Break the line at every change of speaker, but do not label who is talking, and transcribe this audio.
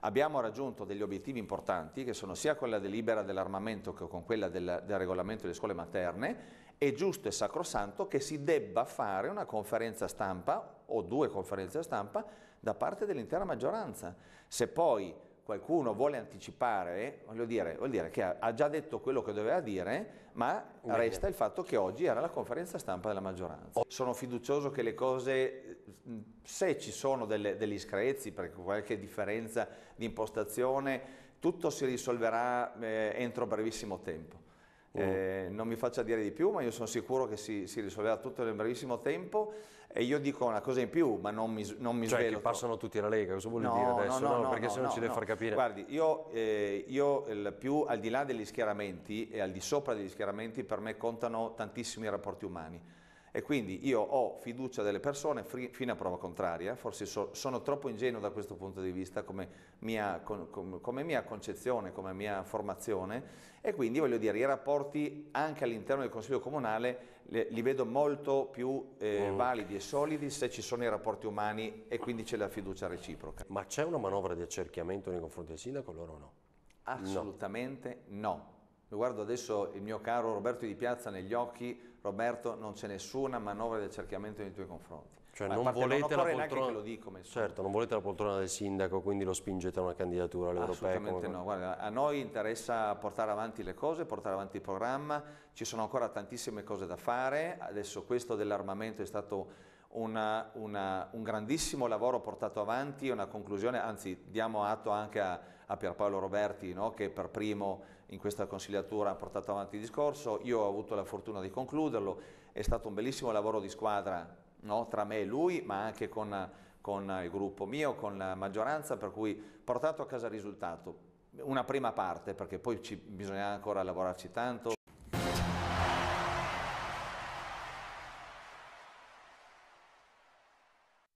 abbiamo raggiunto degli obiettivi importanti che sono sia quella delibera dell'armamento che con quella del, del, regolamento delle scuole materne, è giusto e sacrosanto che si debba fare una conferenza stampa o due conferenze stampa da parte dell'intera maggioranza. Se poi qualcuno vuole anticipare, voglio dire, vuol dire che ha già detto quello che doveva dire, ma resta il fatto che oggi era la conferenza stampa della maggioranza. Oh. Sono fiducioso che le cose, se ci sono delle, degli screzi, perché qualche differenza di impostazione, tutto si risolverà eh, entro brevissimo tempo. Mm. Eh, non mi faccia dire di più, ma io sono sicuro che si, si, risolverà tutto nel brevissimo tempo. E io dico una cosa in più, ma non mi, non mi cioè, svelo. Cioè, passano tutti alla Lega, cosa vuol no, dire adesso? No, no, no perché se no ci deve far capire. Guardi, io, eh, io più al di là degli schieramenti e al di sopra degli schieramenti, per me contano tantissimi rapporti umani e quindi io ho fiducia delle persone fino a prova contraria, forse so, sono troppo ingenuo da questo punto di vista come mia, com, come mia, concezione, come mia formazione e quindi voglio dire i rapporti anche all'interno del Consiglio Comunale li, li vedo molto più eh, mm. validi e solidi se ci sono i rapporti umani e quindi c'è la fiducia reciproca. Ma c'è una
manovra di accerchiamento nei confronti del sindaco allora o no?
Assolutamente no. no. Guardo adesso il mio caro Roberto Di Piazza negli occhi Roberto non c'è nessuna manovra del cerchiamento nei tuoi confronti. Cioè non volete non la poltrona... Lo dico,
certo, non volete la poltrona del sindaco, quindi lo spingete a una candidatura all'europeo? Assolutamente come... no, Guarda,
a noi interessa portare avanti le cose, portare avanti il programma, ci sono ancora tantissime cose da fare, adesso questo dell'armamento è stato una, una, un grandissimo lavoro portato avanti, una conclusione, anzi diamo atto anche a, a Pierpaolo Roberti no, che per primo in questa consigliatura ha portato avanti il discorso, io ho avuto la fortuna di concludere, concluderlo, è stato un bellissimo lavoro di squadra no? tra me e lui, ma anche con, con il gruppo mio, con la maggioranza, per cui portato a casa il risultato. Una prima parte, perché poi ci, bisogna ancora lavorarci tanto.